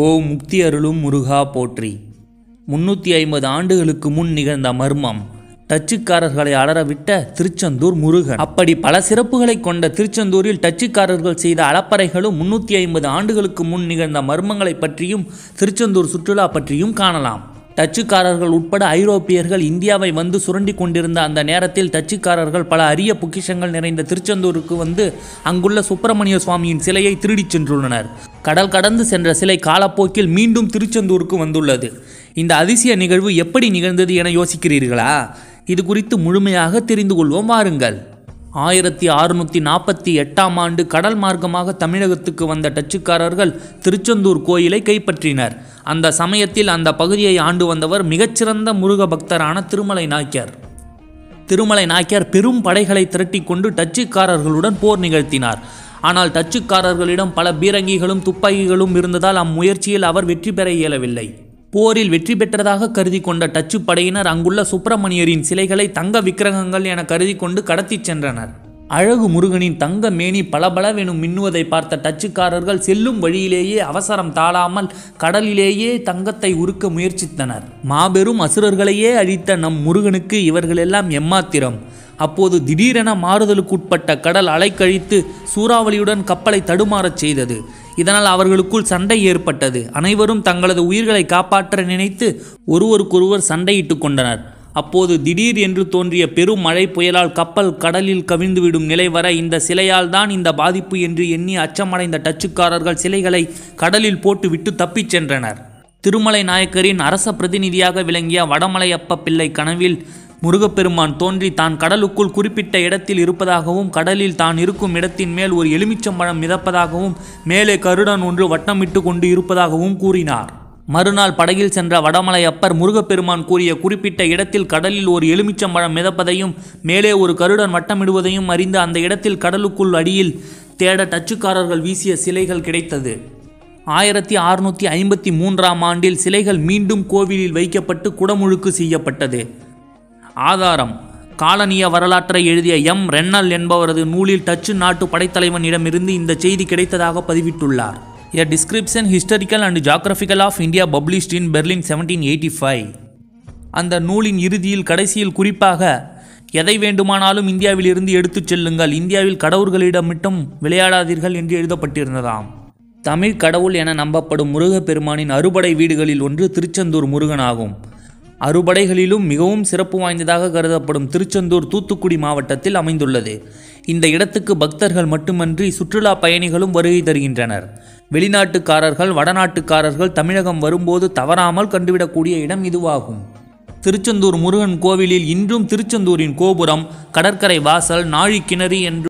ஓ முக்தி அருளும் முருகா போற்றி முன்னூற்றி ஐம்பது ஆண்டுகளுக்கு முன் நிகழ்ந்த மர்மம் டச்சுக்காரர்களை அலறவிட்ட திருச்செந்தூர் முருகன் அப்படி பல சிறப்புகளை கொண்ட திருச்செந்தூரில் டச்சுக்காரர்கள் செய்த அளப்பறைகளும் முன்னூற்றி ஐம்பது ஆண்டுகளுக்கு முன் நிகழ்ந்த மர்மங்களை பற்றியும் திருச்செந்தூர் சுற்றுலா பற்றியும் காணலாம் டச்சுக்காரர்கள் உட்பட ஐரோப்பியர்கள் இந்தியாவை வந்து சுரண்டி கொண்டிருந்த அந்த நேரத்தில் டச்சுக்காரர்கள் பல அரிய பொக்கிஷங்கள் நிறைந்த திருச்செந்தூருக்கு வந்து அங்குள்ள சுப்பிரமணிய சுவாமியின் சிலையை திருடிச் சென்றுள்ளனர் கடல் கடந்து சென்ற சிலை காலப்போக்கில் மீண்டும் திருச்செந்தூருக்கு வந்துள்ளது இந்த அதிசய நிகழ்வு எப்படி நிகழ்ந்தது என யோசிக்கிறீர்களா இது குறித்து முழுமையாக தெரிந்து கொள்வோம் வாருங்கள் ஆயிரத்தி அறுநூற்றி நாற்பத்தி எட்டாம் ஆண்டு கடல் மார்க்கமாக தமிழகத்துக்கு வந்த டச்சுக்காரர்கள் திருச்செந்தூர் கோயிலை கைப்பற்றினர் அந்த சமயத்தில் அந்த பகுதியை ஆண்டு வந்தவர் மிகச்சிறந்த முருக பக்தரான திருமலை நாய்க்கர் திருமலை நாய்க்கர் பெரும் படைகளை திரட்டிக்கொண்டு டச்சுக்காரர்களுடன் போர் நிகழ்த்தினார் ஆனால் டச்சுக்காரர்களிடம் பல பீரங்கிகளும் துப்பாக்கிகளும் இருந்ததால் அம்முயற்சியில் அவர் வெற்றி பெற இயலவில்லை போரில் வெற்றி பெற்றதாக கருதி கொண்ட டச்சு படையினர் அங்குள்ள சுப்பிரமணியரின் சிலைகளை தங்க விக்கிரகங்கள் என கருதி கொண்டு கடத்திச் சென்றனர் அழகு முருகனின் தங்க மேனி பளபளவெனும் மின்னுவதை பார்த்த டச்சுக்காரர்கள் செல்லும் வழியிலேயே அவசரம் தாழாமல் கடலிலேயே தங்கத்தை உருக்க முயற்சித்தனர் மாபெரும் அசுரர்களையே அழித்த நம் முருகனுக்கு இவர்களெல்லாம் எம்மாத்திரம் அப்போது திடீரென மாறுதலுக்குட்பட்ட கடல் அலைக்கழித்து சூறாவளியுடன் கப்பலை தடுமாறச் செய்தது இதனால் அவர்களுக்குள் சண்டை ஏற்பட்டது அனைவரும் தங்களது உயிர்களை காப்பாற்ற நினைத்து ஒருவருக்கொருவர் சண்டையிட்டு கொண்டனர் அப்போது திடீர் என்று தோன்றிய பெரும் மழை புயலால் கப்பல் கடலில் கவிழ்ந்துவிடும் நிலை வர இந்த சிலையால் தான் இந்த பாதிப்பு என்று எண்ணி அச்சமடைந்த டச்சுக்காரர்கள் சிலைகளை கடலில் போட்டுவிட்டு தப்பிச் சென்றனர் திருமலை நாயக்கரின் அரச பிரதிநிதியாக விளங்கிய வடமலையப்ப பிள்ளை கனவில் முருகப்பெருமான் தோன்றி தான் கடலுக்குள் குறிப்பிட்ட இடத்தில் இருப்பதாகவும் கடலில் தான் இருக்கும் இடத்தின் மேல் ஒரு எலுமிச்சம்பழம் மிதப்பதாகவும் மேலே கருடன் ஒன்று வட்டமிட்டு கொண்டு இருப்பதாகவும் கூறினார் மறுநாள் படகில் சென்ற வடமலையப்பர் முருகப்பெருமான் கூறிய குறிப்பிட்ட இடத்தில் கடலில் ஒரு எலுமிச்சம்பழம் மிதப்பதையும் மேலே ஒரு கருடன் வட்டமிடுவதையும் அறிந்து அந்த இடத்தில் கடலுக்குள் அடியில் தேட டச்சுக்காரர்கள் வீசிய சிலைகள் கிடைத்தது ஆயிரத்தி அறுநூற்றி ஐம்பத்தி மூன்றாம் ஆண்டில் சிலைகள் மீண்டும் கோவிலில் வைக்கப்பட்டு குடமுழுக்கு செய்யப்பட்டது ஆதாரம் காலனிய வரலாற்றை எழுதிய எம் ரென்னல் என்பவரது நூலில் டச்சு நாட்டு படைத்தலைவனிடமிருந்து இந்த செய்தி கிடைத்ததாக பதிவிட்டுள்ளார் a description historical and geographical of India published in Berlin seventeen eighty five அந்த நூலின் இறுதியில் கடைசியில் குறிப்பாக எதை வேண்டுமானாலும் இந்தியாவிலிருந்து எடுத்துச் செல்லுங்கள் இந்தியாவில் கடவுள்களிடம் மட்டும் விளையாடாதீர்கள் என்று எழுதப்பட்டிருந்ததாம் தமிழ் கடவுள் என நம்பப்படும் முருகப்பெருமானின் அறுபடை வீடுகளில் ஒன்று திருச்செந்தூர் முருகன் ஆகும் அறுபடைகளிலும் மிகவும் சிறப்பு வாய்ந்ததாக கருதப்படும் திருச்செந்தூர் தூத்துக்குடி மாவட்டத்தில் அமைந்துள்ளது இந்த இடத்துக்கு பக்தர்கள் மட்டுமன்றி சுற்றுலா பயணிகளும் வருகை தருகின்றனர் வெளிநாட்டுக்காரர்கள் வடநாட்டுக்காரர்கள் தமிழகம் வரும்போது தவறாமல் கண்டுவிடக்கூடிய இடம் இதுவாகும் திருச்செந்தூர் முருகன் கோவிலில் இன்றும் திருச்செந்தூரின் கோபுரம் கடற்கரை வாசல் நாழிக்கிணறு என்று